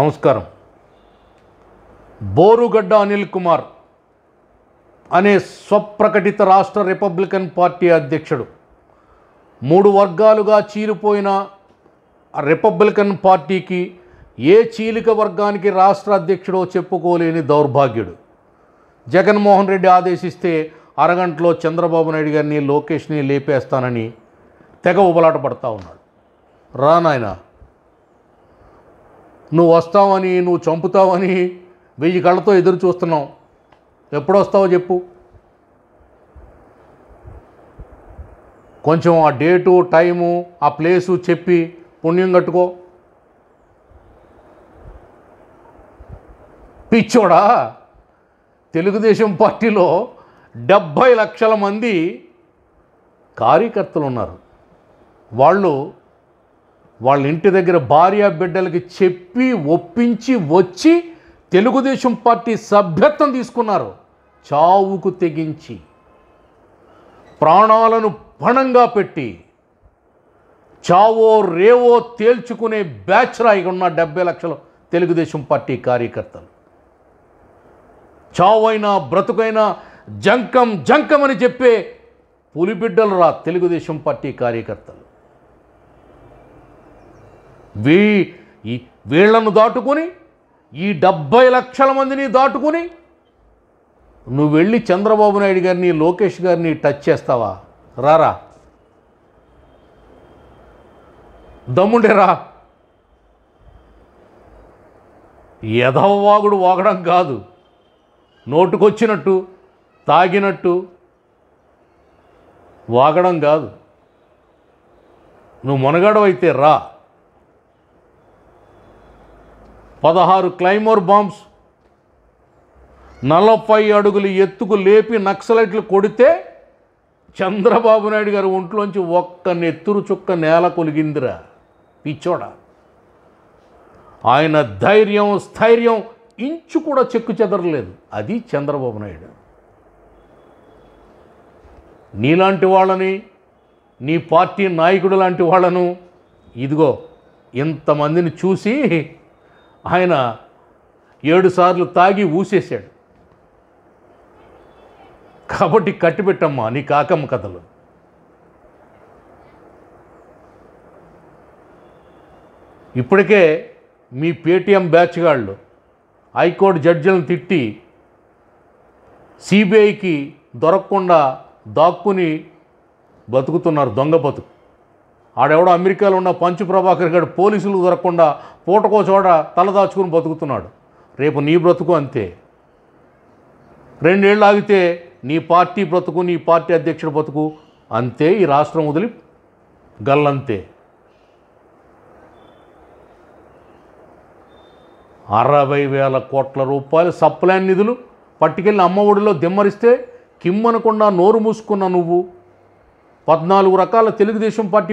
నమస్కారం బోరుగడ్డ అనిల్ కుమార్ అనే స్వప్రకటిత రాష్ట్ర రిపబ్లికన్ పార్టీ అధ్యక్షుడు మూడు వర్గాలుగా చీలిపోయిన రిపబ్లికన్ పార్టీకి ఏ చీలిక వర్గానికి రాష్ట్ర అధ్యక్షుడో చెప్పుకోలేని దౌర్భాగ్యుడు జగన్మోహన్ రెడ్డి ఆదేశిస్తే అరగంటలో చంద్రబాబు నాయుడు గారిని లోకేష్ని లేపేస్తానని తెగ ఉబలాట పడతా ఉన్నాడు రా నువ్వు వస్తావని నువ్వు చంపుతావని వెయ్యి కళ్ళతో ఎదురు చూస్తున్నావు ఎప్పుడు వస్తావో చెప్పు కొంచెం ఆ డేటు టైము ఆ ప్లేసు చెప్పి పుణ్యం కట్టుకో పిచ్చోడా తెలుగుదేశం పార్టీలో డెబ్భై లక్షల మంది కార్యకర్తలు ఉన్నారు వాళ్ళు వాళ్ళ ఇంటి దగ్గర భార్య బిడ్డలకి చెప్పి ఒప్పించి వచ్చి తెలుగుదేశం పార్టీ సభ్యత్వం తీసుకున్నారు చావుకు తెగించి ప్రాణాలను పణంగా పెట్టి చావో రేవో తేల్చుకునే బ్యాచ్ రాయిగా ఉన్న డెబ్బై లక్షల తెలుగుదేశం పార్టీ కార్యకర్తలు చావైనా బ్రతుకైనా జంకం జంకం అని చెప్పే పులిబిడ్డలు రా తెలుగుదేశం పార్టీ కార్యకర్తలు వీ ఈ వీళ్లను దాటుకొని ఈ డెబ్భై లక్షల మందిని దాటుకొని నువ్వు వెళ్ళి చంద్రబాబు నాయుడు గారిని లోకేష్ గారిని టచ్ చేస్తావా రారా దమ్ముండే రా ఎదవవాగుడు వాగడం కాదు నోటుకొచ్చినట్టు తాగినట్టు వాగడం కాదు నువ్వు మునగడవైతే రా పదహారు క్లైమోర్ బాంబ్స్ నలభై అడుగులు ఎత్తుకు లేపి నక్సలైట్లు కొడితే చంద్రబాబు నాయుడు గారు ఒంట్లోంచి ఒక్క నెత్తురు చుక్క నేల కొలిగిందిరా పిచ్చోడా ఆయన ధైర్యం స్థైర్యం ఇంచు కూడా చెక్కు చెదరలేదు అది చంద్రబాబు నాయుడు నీలాంటి వాళ్ళని నీ పార్టీ నాయకుడు లాంటి వాళ్ళను ఇదిగో ఇంతమందిని చూసి ఆయన ఏడుసార్లు తాగి ఊసేశాడు కాబట్టి కట్టిపెట్టమ్మా నీ కాకమ్మ కథలు ఇప్పటికే మీ పేటీఎం బ్యాచ్ వాళ్ళు హైకోర్టు జడ్జిలను తిట్టి సిబిఐకి దొరకకుండా దాక్కుని బతుకుతున్నారు దొంగ బతుకు ఆడెవడో అమెరికాలో ఉన్న పంచు ప్రభాకర్ గారు పోలీసులు దొరకకుండా పూటకో చోట తలదాచుకుని బతుకుతున్నాడు రేపు నీ బ్రతుకు అంతే రెండేళ్ళు ఆగితే నీ పార్టీ బ్రతుకు నీ పార్టీ అధ్యక్షుడు బ్రతుకు అంతే ఈ రాష్ట్రం వదిలి గల్లంతే అరవై వేల కోట్ల రూపాయలు సప్లాన్ నిధులు పట్టుకెళ్ళి అమ్మఒడిలో దిమ్మరిస్తే కిమ్మనకుండా నోరు మూసుకున్న నువ్వు పద్నాలుగు రకాల తెలుగుదేశం పార్టీ